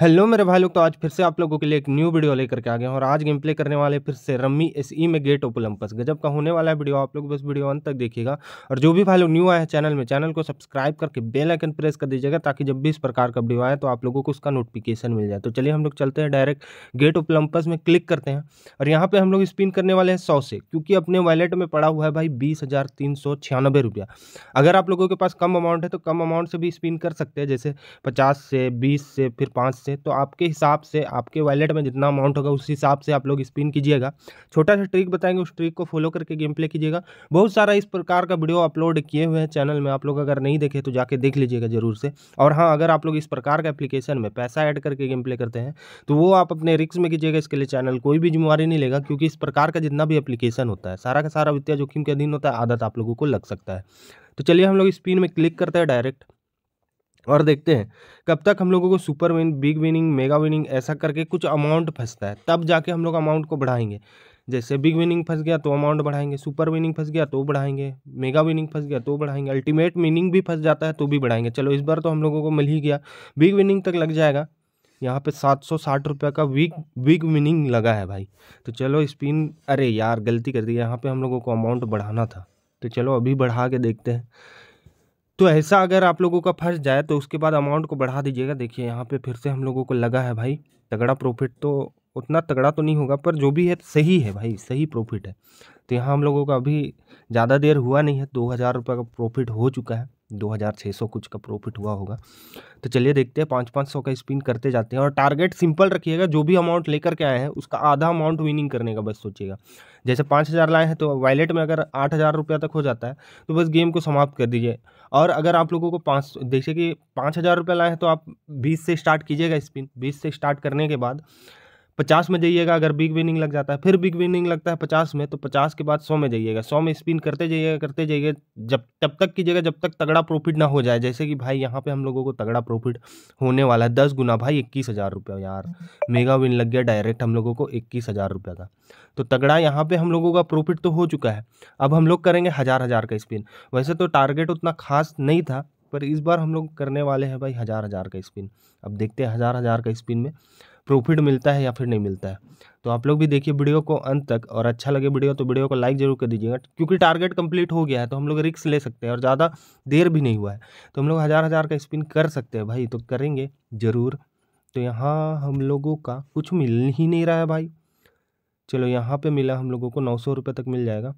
hello मेरे भाई लोग तो आज फिर से आप लोगों के लिए एक न्यू वीडियो लेकर के आ गए हैं और आज गेम प्ले करने वाले फिर से रम्मी एस ई e में गेट ओपलम्पस गजब का होने वाला है वीडियो आप लोग बस वीडियो अंत तक देखिएगा और जो भी भाई लोग न्यू आए हैं चैनल में चैनल को सब्सक्राइब करके बेल आइकन प्रेस कर दीजिएगा ताकि जब भी इस प्रकार का वीडियो आए तो आप लोगों को उसका नोटिफिकेशन मिल जाए तो चलिए हम लोग चलते हैं डायरेक्ट गेट ओपलम्पस में क्लिक करते हैं और यहाँ पर हम लोग स्पिन करने वाले हैं सौ से क्योंकि अपने वॉलेट में पड़ा हुआ है भाई बीस रुपया अगर आप लोगों के पास कम अमाउंट है तो कम अमाउंट से भी स्पिन कर सकते हैं जैसे पचास से बीस से फिर पाँच से तो आपके हिसाब से आपके वॉलेट में जितना अमाउंट होगा उस हिसाब से आप लोग स्पिन कीजिएगा छोटा सा ट्रिक बताएंगे उस ट्रिक को फॉलो करके गेम प्ले कीजिएगा बहुत सारा इस प्रकार का वीडियो अपलोड किए हुए हैं चैनल में आप लोग अगर नहीं देखे तो जाके देख लीजिएगा जरूर से और हाँ अगर आप लोग इस प्रकार का एप्लीकेशन में पैसा ऐड करके गेम प्ले करते हैं तो वो आप अपने रिक्स में कीजिएगा इसके लिए चैनल कोई भी जिम्मेवारी नहीं लेगा क्योंकि इस प्रकार का जितना भी एप्लीकेशन होता है सारा का सारा वित्तीय जोखिम के अधीन होता है आदत आप लोगों को लग सकता है तो चलिए हम लोग स्पिन में क्लिक करते हैं डायरेक्ट और देखते हैं कब तक हम लोगों को super win big winning mega winning ऐसा करके कुछ अमाउंट फंसता है तब जाके हम लोग अमाउंट को बढ़ाएंगे जैसे बिग विनिंग फंस गया तो अमाउंट बढ़ाएंगे सुपर विनिंग फंस गया तो बढ़ाएंगे मेगा विनिंग फंस गया तो बढ़ाएंगे अल्टीमेट विनिंग भी फंस जाता है तो भी बढ़ाएंगे चलो इस बार तो हम लोगों को मिल ही गया बिग विनिंग तक लग जाएगा यहाँ पे सात सौ साठ रुपये का वीक बिग विनिंग लगा है भाई तो चलो स्पिन अरे यार गलती कर दी यहाँ पे हम लोगों को अमाउंट बढ़ाना था तो चलो अभी बढ़ा के देखते हैं तो ऐसा अगर आप लोगों का फंस जाए तो उसके बाद अमाउंट को बढ़ा दीजिएगा देखिए यहाँ पे फिर से हम लोगों को लगा है भाई तगड़ा प्रॉफिट तो उतना तगड़ा तो नहीं होगा पर जो भी है सही है भाई सही प्रॉफिट है तो यहाँ हम लोगों का अभी ज़्यादा देर हुआ नहीं है दो हज़ार रुपये का प्रॉफिट हो चुका है दो हज़ार छः सौ कुछ का प्रॉफिट हुआ होगा तो चलिए देखते हैं पाँच पाँच सौ का स्पिन करते जाते हैं और टारगेट सिंपल रखिएगा जो भी अमाउंट लेकर के आए हैं उसका आधा अमाउंट विनिंग करने का बस सोचिएगा जैसे पाँच हज़ार लाए हैं तो वैलेट में अगर आठ हज़ार रुपया तक हो जाता है तो बस गेम को समाप्त कर दीजिए और अगर आप लोगों को पाँच देखिए कि पाँच हज़ार रुपया लाए हैं तो आप बीस से स्टार्ट कीजिएगा स्पिन बीस से स्टार्ट करने के बाद पचास में जाइएगा अगर बिग विनिंग लग जाता है फिर बिग विनिंग लगता है पचास में तो पचास के बाद सौ में जाइएगा सौ में स्पिन करते जाइएगा करते जाइएगा जब तब तक कीजिएगा जब तक तगड़ा प्रॉफिट ना हो जाए जैसे कि भाई यहाँ पे हम लोगों को तगड़ा प्रॉफिट होने वाला है दस गुना भाई इक्कीस हज़ार रुपया यार मेगा विन लग गया डायरेक्ट हम लोगों को इक्कीस हज़ार रुपये का तो तगड़ा यहाँ पर हम लोगों का प्रॉफिट तो हो चुका है अब हम लोग करेंगे हज़ार हज़ार का स्पिन वैसे तो टारगेट उतना खास नहीं था पर इस बार हम लोग करने वाले हैं भाई हज़ार हज़ार का स्पिन अब देखते हैं हज़ार हज़ार का स्पिन में प्रॉफिट मिलता है या फिर नहीं मिलता है तो आप लोग भी देखिए वीडियो को अंत तक और अच्छा लगे वीडियो तो वीडियो को लाइक जरूर कर दीजिएगा क्योंकि टारगेट कंप्लीट हो गया है तो हम लोग रिक्स ले सकते हैं और ज़्यादा देर भी नहीं हुआ है तो हम लोग हज़ार हज़ार का स्पिन कर सकते हैं भाई तो करेंगे ज़रूर तो यहाँ हम लोगों का कुछ मिल ही नहीं रहा है भाई चलो यहाँ पर मिला हम लोगों को नौ सौ रुपये तक मिल जाएगा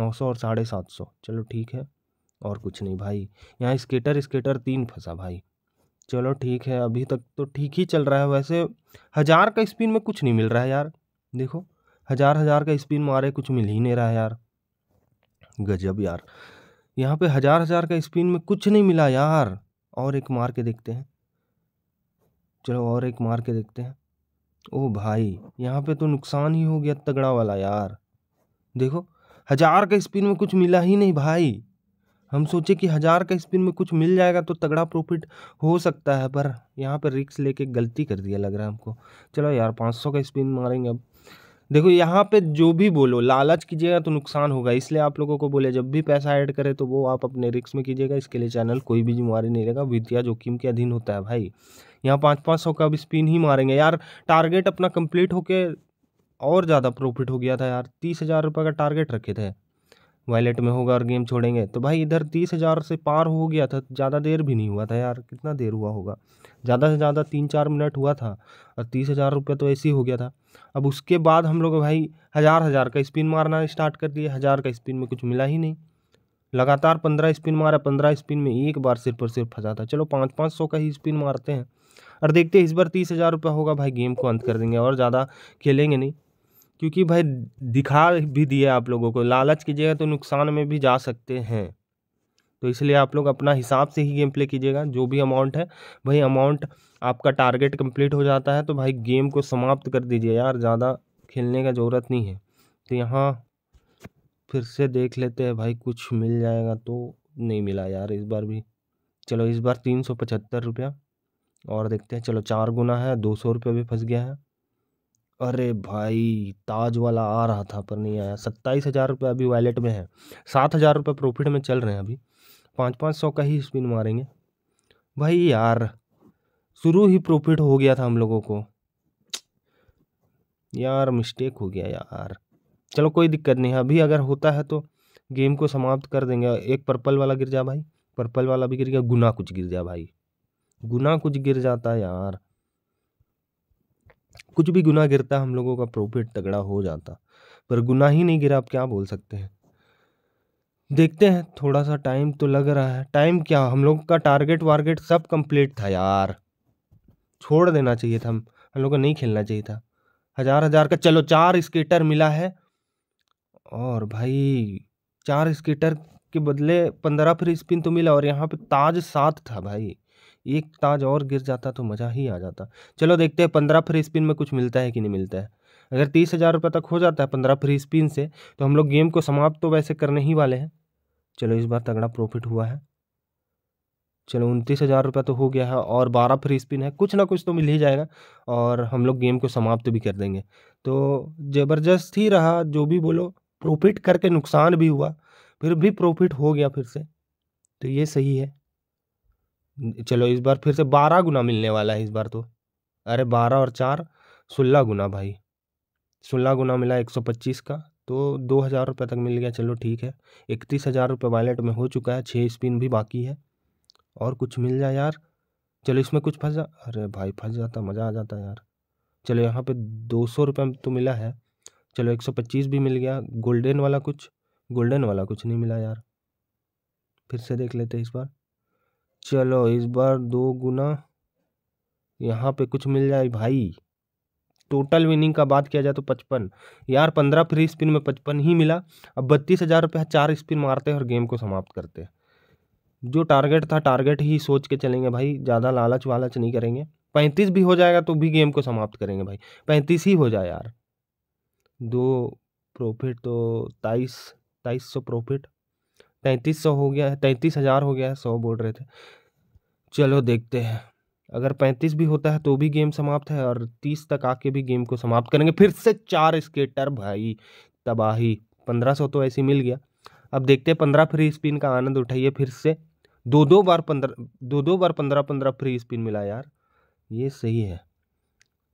नौ सौ और साढ़े सात सौ चलो ठीक है और कुछ नहीं भाई यहाँ स्केटर स्केटर तीन फंसा भाई चलो ठीक है अभी तक तो ठीक ही चल रहा है वैसे हज़ार का स्पिन में कुछ नहीं मिल रहा है यार देखो हज़ार हज़ार का स्पिन मारे कुछ मिल ही नहीं रहा है यार गजब यार यहाँ पे हज़ार हज़ार का स्पिन में कुछ नहीं मिला यार और एक मार के देखते हैं चलो और एक मार के देखते हैं ओ भाई यहाँ पे तो नुकसान ही हो गया तगड़ा वाला यार देखो हज़ार का स्पिन में कुछ मिला ही नहीं भाई हम सोचे कि हज़ार का स्पिन में कुछ मिल जाएगा तो तगड़ा प्रॉफिट हो सकता है पर यहाँ पर रिक्स लेके गलती कर दिया लग रहा है हमको चलो यार पाँच सौ का स्पिन मारेंगे अब देखो यहाँ पे जो भी बोलो लालच कीजिएगा तो नुकसान होगा इसलिए आप लोगों को बोले जब भी पैसा ऐड करें तो वो आप अपने रिक्स में कीजिएगा इसके लिए चैनल कोई भी जिम्मेवारी नहीं रहेगा वित्तीय जोखिम के अधीन होता है भाई यहाँ पाँच पाँच सौ का अब स्पिन ही मारेंगे यार टारगेट अपना कंप्लीट होके और ज़्यादा प्रॉफिट हो गया था यार तीस हज़ार रुपये का टारगेट रखे थे वैलेट में होगा और गेम छोड़ेंगे तो भाई इधर तीस हज़ार से पार हो गया था ज़्यादा देर भी नहीं हुआ था यार कितना देर हुआ होगा ज़्यादा से ज़्यादा तीन चार मिनट हुआ था और तीस हज़ार रुपये तो ऐसे ही हो गया था अब उसके बाद हम लोग भाई हज़ार हज़ार का स्पिन मारना स्टार्ट कर दिए हज़ार का स्पिन में कुछ मिला ही नहीं लगातार पंद्रह स्पिन मारा पंद्रह स्पिन में एक बार सिर्फ और सिर्फ फंसा था चलो पाँच पाँच सौ का ही स्पिन मारते हैं और देखते हैं इस बार तीस हज़ार रुपया होगा भाई गेम को अंत कर देंगे और ज़्यादा खेलेंगे नहीं क्योंकि भाई दिखा भी दिया आप लोगों को लालच कीजिएगा तो नुकसान में भी जा सकते हैं तो इसलिए आप लोग अपना हिसाब से ही गेम प्ले कीजिएगा जो भी अमाउंट है भाई अमाउंट आपका टारगेट कंप्लीट हो जाता है तो भाई गेम को समाप्त कर दीजिए यार ज़्यादा खेलने का ज़रूरत नहीं है तो यहाँ फिर से देख लेते हैं भाई कुछ मिल जाएगा तो नहीं मिला यार इस बार भी चलो इस बार तीन सौ पचहत्तर रुपया और देखते हैं चलो चार गुना है दो सौ रुपये भी फंस गया है अरे भाई ताज वाला आ रहा था पर नहीं आया सत्ताईस हज़ार रुपये अभी वैलेट में है सात हज़ार रुपये प्रॉफिट में चल रहे हैं अभी पाँच पाँच सौ का ही स्पिन मारेंगे भाई यार शुरू ही प्रॉफिट हो गया था हम लोगों को यार मिस्टेक हो गया यार चलो कोई दिक्कत नहीं है अभी अगर होता है तो गेम को समाप्त कर देंगे एक पर्पल वाला गिर जा भाई पर्पल वाला भी गिर गया गुना कुछ गिर जा भाई गुना कुछ गिर जाता यार कुछ भी गुना गिरता हम लोगों का प्रॉफिट तगड़ा हो जाता पर गुना ही नहीं गिरा आप क्या बोल सकते हैं देखते हैं थोड़ा सा टाइम तो लग रहा है टाइम क्या हम लोग का टारगेट वारगेट सब कंप्लीट था यार छोड़ देना चाहिए था हम हम लोग को नहीं खेलना चाहिए था हज़ार हज़ार का चलो चार स्केटर मिला है और भाई चार स्केटर के बदले पंद्रह फ्री स्पिन तो मिला और यहाँ पे ताज सात था भाई एक ताज और गिर जाता तो मज़ा ही आ जाता चलो देखते हैं पंद्रह फ्री स्पिन में कुछ मिलता है कि नहीं मिलता है अगर तीस हज़ार रुपये तक हो जाता है पंद्रह फ्री स्पिन से तो हम लोग गेम को समाप्त तो वैसे करने ही वाले हैं चलो इस बार तगड़ा प्रॉफिट हुआ है चलो उनतीस हज़ार रुपया तो हो गया है और बारह फ्री स्पिन है कुछ ना कुछ तो मिल ही जाएगा और हम लोग गेम को समाप्त तो भी कर देंगे तो ज़बरदस्त ही रहा जो भी बोलो प्रॉफिट करके नुकसान भी हुआ फिर भी प्रॉफिट हो गया फिर से तो ये सही है चलो इस बार फिर से बारह गुना मिलने वाला है इस बार तो अरे बारह और चार सोलह गुना भाई सोलह गुना मिला एक सौ पच्चीस का तो दो हज़ार रुपये तक मिल गया चलो ठीक है इकतीस हज़ार रुपये वॉलेट में हो चुका है छः स्पिन भी बाकी है और कुछ मिल जाए यार चलो इसमें कुछ फंस जा अरे भाई फंस जाता मज़ा आ जाता यार चलो यहाँ पे दो सौ रुपये तो मिला है चलो एक सौ पच्चीस भी मिल गया गोल्डन वाला कुछ गोल्डन वाला कुछ नहीं मिला यार फिर से देख लेते इस बार चलो इस बार दो गुना यहाँ पे कुछ मिल जाए भाई टोटल विनिंग का बात किया जाए तो पचपन यार पंद्रह फ्री स्पिन में पचपन ही मिला अब बत्तीस हज़ार रुपये चार स्पिन मारते हैं और गेम को समाप्त करते हैं जो टारगेट था टारगेट ही सोच के चलेंगे भाई ज़्यादा लालच वालच नहीं करेंगे पैंतीस भी हो जाएगा तो भी गेम को समाप्त करेंगे भाई पैंतीस ही हो जाए यार दो प्रॉफिट तो तेईस तेईस सौ प्रॉफिट तैंतीस सौ हो गया है तैंतीस हज़ार हो गया है सौ बोल रहे थे चलो देखते हैं अगर पैंतीस भी होता है तो भी गेम समाप्त है और तीस तक आके भी गेम को समाप्त करेंगे फिर से चार स्केटर भाई तबाही पंद्रह सौ तो ऐसे मिल गया अब देखते हैं पंद्रह फ्री स्पिन का आनंद उठाइए फिर से दो दो बार पंद्रह दो दो बार पंद्रह पंद्रह फ्री स्पिन मिला यार ये सही है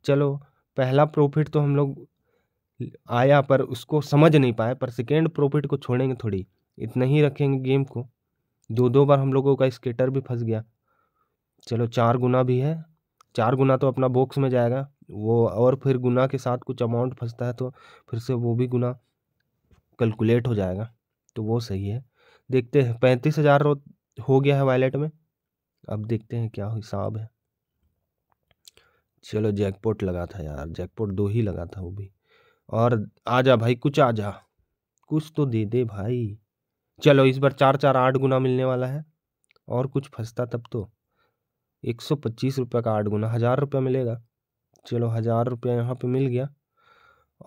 चलो पहला प्रॉफिट तो हम लोग आया पर उसको समझ नहीं पाए पर सेकेंड प्रॉफिट को छोड़ेंगे थोड़ी इतना ही रखेंगे गेम को दो दो बार हम लोगों का स्केटर भी फंस गया चलो चार गुना भी है चार गुना तो अपना बॉक्स में जाएगा वो और फिर गुना के साथ कुछ अमाउंट फंसता है तो फिर से वो भी गुना कैलकुलेट हो जाएगा तो वो सही है देखते हैं पैंतीस हज़ार हो गया है वैलेट में अब देखते हैं क्या हिसाब है चलो जैकपॉट लगा था यार जैकपॉट दो ही लगा था वो भी और आ जा भाई कुछ आ जा कुछ तो दे दे भाई चलो इस बार चार चार आठ गुना मिलने वाला है और कुछ फंसता तब तो एक सौ पच्चीस रुपये का आठ गुना हज़ार रुपया मिलेगा चलो हज़ार रुपया यहाँ पे मिल गया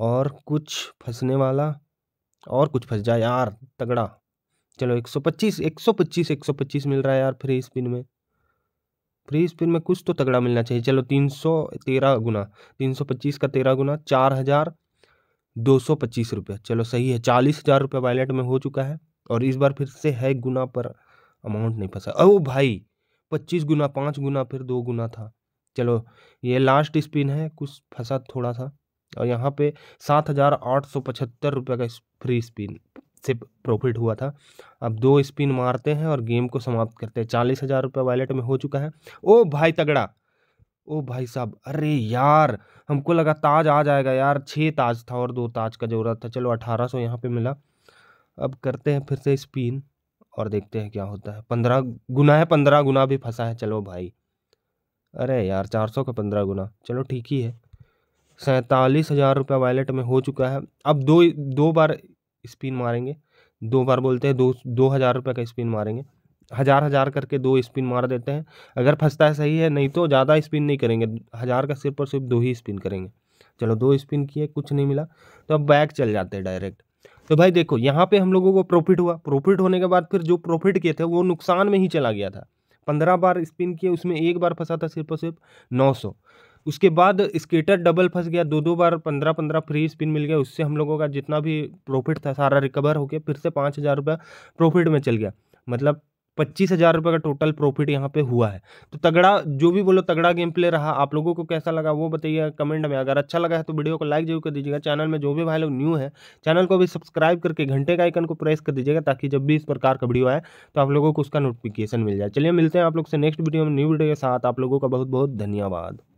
और कुछ फंसने वाला और कुछ फंस जाए यार तगड़ा चलो एक सौ पच्चीस एक सौ पच्चीस एक सौ पच्चीस मिल रहा है यार फ्री स्पिन में फ्री स्पिन में कुछ तो तगड़ा मिलना चाहिए चलो तीन सौ तेरह गुना तीन सौ पच्चीस का तेरह गुना चार हज़ार दो सौ पच्चीस रुपये चलो सही है चालीस हज़ार रुपये वैलेट में हो चुका है और इस बार फिर से है गुना पर अमाउंट नहीं फंसा ओ भाई पच्चीस गुना पाँच गुना फिर दो गुना था चलो ये लास्ट स्पिन है कुछ फंसा थोड़ा सा और यहाँ पे सात हज़ार आठ सौ पचहत्तर रुपये का फ्री स्पिन से प्रॉफिट हुआ था अब दो स्पिन मारते हैं और गेम को समाप्त करते हैं चालीस हज़ार रुपये वॉलेट में हो चुका है ओ भाई तगड़ा ओ भाई साहब अरे यार हमको लगा ताज आ जाएगा यार छः ताज था और दो ताज का ज़रूरत था चलो अठारह सौ यहाँ पर मिला अब करते हैं फिर से स्पिन और देखते हैं क्या होता है पंद्रह गुना है पंद्रह गुना भी फंसा है चलो भाई अरे यार चार सौ का पंद्रह गुना चलो ठीक ही है सैंतालीस हज़ार रुपया वैलेट में हो चुका है अब दो दो बार स्पिन मारेंगे दो बार बोलते हैं दो दो हज़ार रुपये का स्पिन मारेंगे हज़ार हज़ार करके दो स्पिन मार देते हैं अगर फंसता है सही है नहीं तो ज़्यादा स्पिन नहीं करेंगे हज़ार का सिर्फ और सिर्फ दो ही स्पिन करेंगे चलो दो स्पिन किए कुछ नहीं मिला तो अब बैक चल जाते हैं डायरेक्ट तो भाई देखो यहाँ पे हम लोगों को प्रॉफिट हुआ प्रॉफिट होने के बाद फिर जो प्रॉफिट किए थे वो नुकसान में ही चला गया था पंद्रह बार स्पिन किए उसमें एक बार फंसा था सिर्फ और सिर्फ नौ सौ उसके बाद स्केटर डबल फंस गया दो दो बार पंद्रह पंद्रह फ्री स्पिन मिल गया उससे हम लोगों का जितना भी प्रॉफिट था सारा रिकवर गया फिर से पाँच हज़ार रुपया प्रॉफिट में चल गया मतलब पच्चीस हज़ार रुपये का टोटल प्रॉफिट यहाँ पे हुआ है तो तगड़ा जो भी बोलो तगड़ा गेम प्ले रहा आप लोगों को कैसा लगा वो बताइए कमेंट में अगर अच्छा लगा है तो वीडियो को लाइक जरूर कर दीजिएगा चैनल में जो भी भाई लोग न्यू है चैनल को भी सब्सक्राइब करके घंटे का आइकन को प्रेस कर दीजिएगा ताकि जब भी इस प्रकार का वीडियो आए तो आप लोगों को उसका नोटिफिकेशन मिल जाए चलिए मिलते हैं आप लोग से नेक्स्ट वीडियो में न्यू वीडियो के साथ आप लोगों का बहुत बहुत धन्यवाद